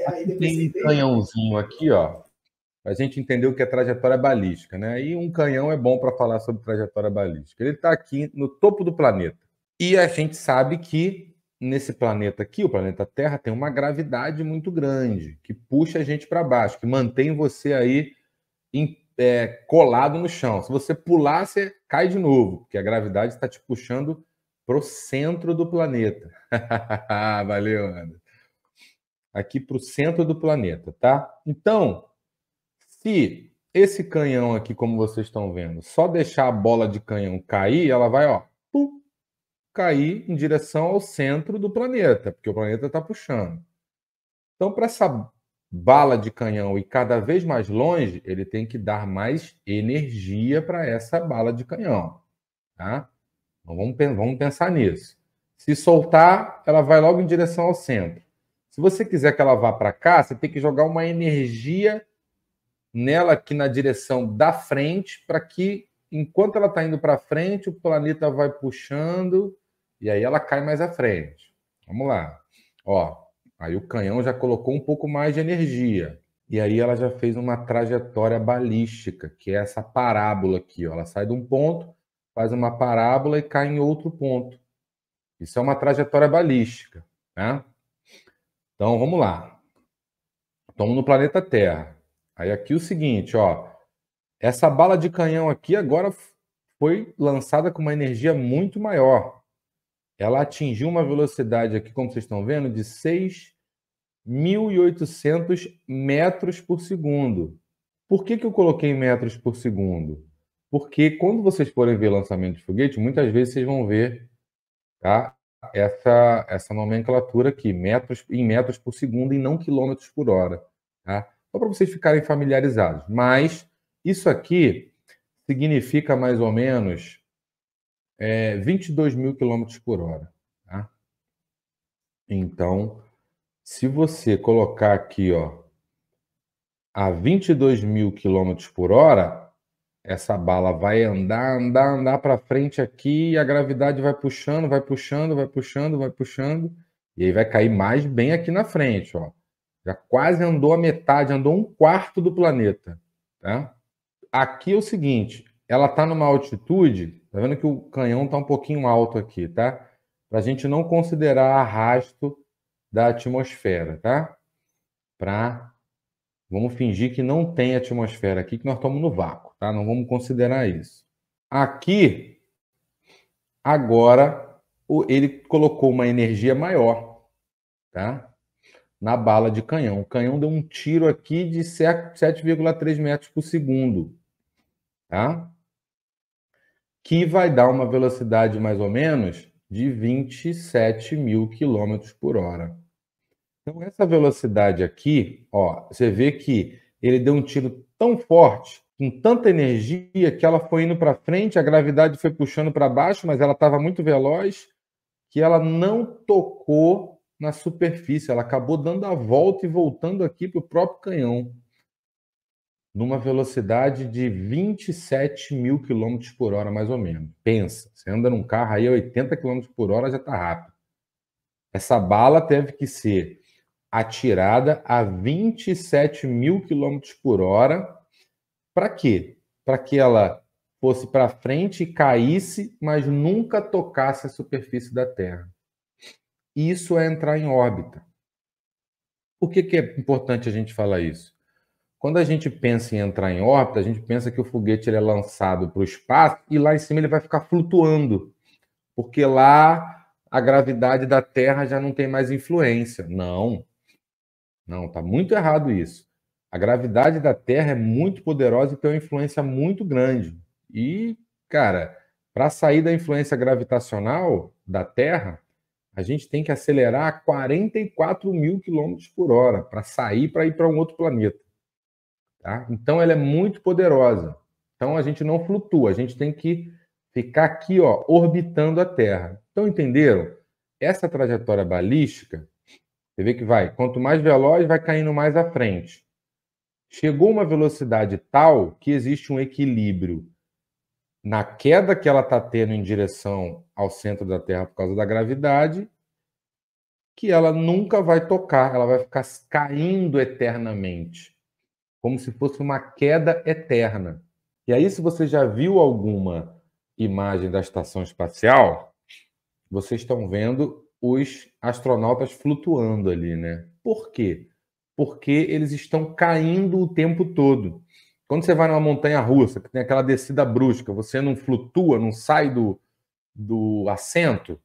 É, aí tem um canhãozinho aqui, ó. A gente entendeu que é trajetória balística, né? E um canhão é bom para falar sobre trajetória balística. Ele está aqui no topo do planeta. E a gente sabe que nesse planeta aqui, o planeta Terra, tem uma gravidade muito grande que puxa a gente para baixo, que mantém você aí em, é, colado no chão. Se você pular, você cai de novo, porque a gravidade está te puxando para o centro do planeta. Valeu, André aqui para o centro do planeta, tá? Então, se esse canhão aqui, como vocês estão vendo, só deixar a bola de canhão cair, ela vai, ó, pum, cair em direção ao centro do planeta, porque o planeta está puxando. Então, para essa bala de canhão ir cada vez mais longe, ele tem que dar mais energia para essa bala de canhão, tá? Então, vamos, vamos pensar nisso. Se soltar, ela vai logo em direção ao centro. Se você quiser que ela vá para cá, você tem que jogar uma energia nela aqui na direção da frente, para que enquanto ela está indo para frente, o planeta vai puxando e aí ela cai mais à frente. Vamos lá. Ó, aí o canhão já colocou um pouco mais de energia. E aí ela já fez uma trajetória balística, que é essa parábola aqui. Ó. Ela sai de um ponto, faz uma parábola e cai em outro ponto. Isso é uma trajetória balística. Né? Então vamos lá. Estamos no planeta Terra. Aí aqui o seguinte, ó. Essa bala de canhão aqui agora foi lançada com uma energia muito maior. Ela atingiu uma velocidade aqui, como vocês estão vendo, de 6.800 metros por segundo. Por que, que eu coloquei metros por segundo? Porque quando vocês forem ver lançamento de foguete, muitas vezes vocês vão ver tá? essa, essa nomenclatura aqui, metros, em metros por segundo e não quilômetros por hora. Tá? Só para vocês ficarem familiarizados. Mas isso aqui significa mais ou menos é, 22 mil quilômetros por hora. Tá? Então, se você colocar aqui ó, a 22 mil quilômetros por hora, essa bala vai andar, andar, andar para frente aqui, e a gravidade vai puxando, vai puxando, vai puxando, vai puxando, e aí vai cair mais bem aqui na frente, ó. Já quase andou a metade, andou um quarto do planeta, tá? Aqui é o seguinte, ela tá numa altitude, tá vendo que o canhão tá um pouquinho alto aqui, tá? Pra gente não considerar arrasto da atmosfera, tá? Para Vamos fingir que não tem atmosfera aqui, que nós estamos no vácuo, tá? Não vamos considerar isso. Aqui, agora, ele colocou uma energia maior, tá? Na bala de canhão. O canhão deu um tiro aqui de 7,3 metros por segundo, tá? Que vai dar uma velocidade mais ou menos de 27 mil quilômetros por hora. Então, essa velocidade aqui, ó, você vê que ele deu um tiro tão forte, com tanta energia, que ela foi indo para frente, a gravidade foi puxando para baixo, mas ela estava muito veloz, que ela não tocou na superfície, ela acabou dando a volta e voltando aqui para o próprio canhão, numa velocidade de 27 mil quilômetros por hora, mais ou menos. Pensa, você anda num carro aí a 80 quilômetros por hora, já está rápido. Essa bala teve que ser atirada a 27 mil quilômetros por hora. Para quê? Para que ela fosse para frente e caísse, mas nunca tocasse a superfície da Terra. Isso é entrar em órbita. Por que, que é importante a gente falar isso? Quando a gente pensa em entrar em órbita, a gente pensa que o foguete ele é lançado para o espaço e lá em cima ele vai ficar flutuando, porque lá a gravidade da Terra já não tem mais influência. Não, não, está muito errado isso. A gravidade da Terra é muito poderosa e tem uma influência muito grande. E, cara, para sair da influência gravitacional da Terra, a gente tem que acelerar a 44 mil quilômetros por hora para sair para ir para um outro planeta. Tá? Então, ela é muito poderosa. Então, a gente não flutua, a gente tem que ficar aqui, ó, orbitando a Terra. Então, entenderam? Essa trajetória balística você vê que vai, quanto mais veloz, vai caindo mais à frente. Chegou uma velocidade tal que existe um equilíbrio na queda que ela está tendo em direção ao centro da Terra por causa da gravidade, que ela nunca vai tocar, ela vai ficar caindo eternamente, como se fosse uma queda eterna. E aí, se você já viu alguma imagem da estação espacial, vocês estão vendo os astronautas flutuando ali, né? Por quê? Porque eles estão caindo o tempo todo. Quando você vai numa montanha russa, que tem aquela descida brusca, você não flutua, não sai do, do assento,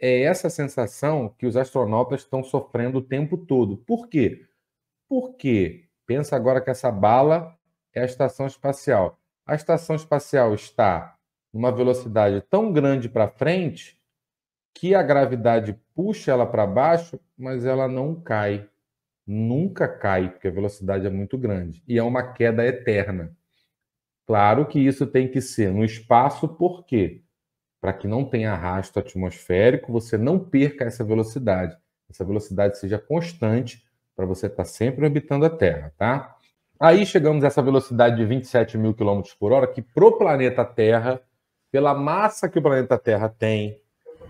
é essa sensação que os astronautas estão sofrendo o tempo todo. Por quê? Porque, pensa agora que essa bala é a estação espacial. A estação espacial está numa velocidade tão grande para frente que a gravidade puxa ela para baixo, mas ela não cai. Nunca cai, porque a velocidade é muito grande. E é uma queda eterna. Claro que isso tem que ser no espaço, por quê? Para que não tenha arrasto atmosférico, você não perca essa velocidade. Essa velocidade seja constante para você estar tá sempre orbitando a Terra, tá? Aí chegamos a essa velocidade de 27 mil quilômetros por hora, que para o planeta Terra, pela massa que o planeta Terra tem,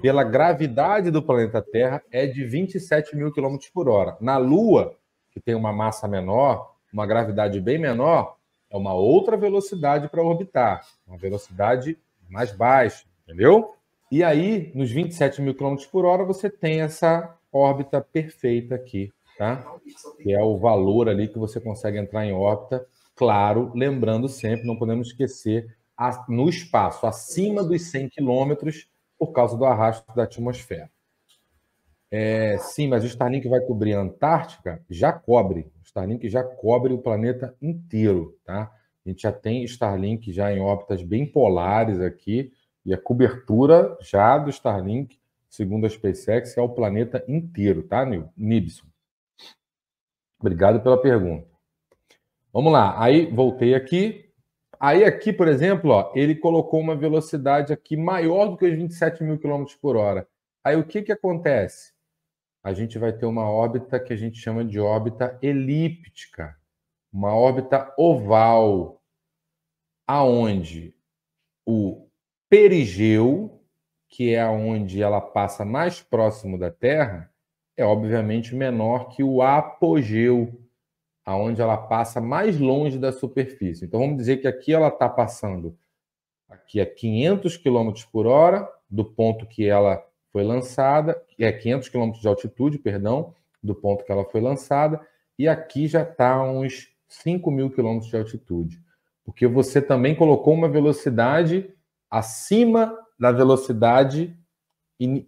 pela gravidade do planeta Terra, é de 27 mil quilômetros por hora. Na Lua, que tem uma massa menor, uma gravidade bem menor, é uma outra velocidade para orbitar, uma velocidade mais baixa, entendeu? E aí, nos 27 mil quilômetros por hora, você tem essa órbita perfeita aqui, tá? Que é o valor ali que você consegue entrar em órbita. Claro, lembrando sempre, não podemos esquecer, no espaço, acima dos 100 quilômetros, por causa do arrasto da atmosfera. É, sim, mas o Starlink vai cobrir a Antártica? Já cobre. O Starlink já cobre o planeta inteiro, tá? A gente já tem Starlink já em órbitas bem polares aqui, e a cobertura já do Starlink, segundo a SpaceX, é o planeta inteiro, tá, Nibson? Obrigado pela pergunta. Vamos lá, aí voltei aqui, Aí aqui, por exemplo, ó, ele colocou uma velocidade aqui maior do que os 27 mil km por hora. Aí o que, que acontece? A gente vai ter uma órbita que a gente chama de órbita elíptica, uma órbita oval, aonde o perigeu, que é onde ela passa mais próximo da Terra, é obviamente menor que o apogeu, aonde ela passa mais longe da superfície. Então vamos dizer que aqui ela está passando aqui a 500 km por hora do ponto que ela foi lançada, é 500 km de altitude, perdão, do ponto que ela foi lançada, e aqui já está uns 5 mil km de altitude, porque você também colocou uma velocidade acima da velocidade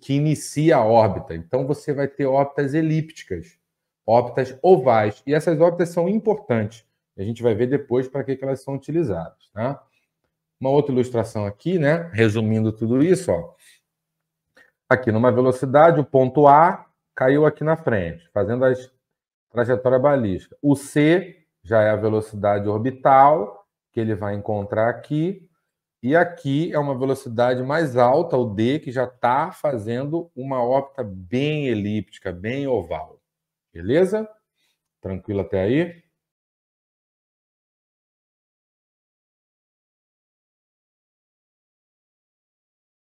que inicia a órbita. Então você vai ter órbitas elípticas óptas ovais. E essas óptas são importantes. A gente vai ver depois para que, que elas são utilizadas. Tá? Uma outra ilustração aqui, né? Resumindo tudo isso, ó. Aqui numa velocidade, o ponto A caiu aqui na frente, fazendo a trajetória balística. O C já é a velocidade orbital que ele vai encontrar aqui. E aqui é uma velocidade mais alta, o D, que já está fazendo uma órbita bem elíptica, bem oval. Beleza? Tranquilo até aí?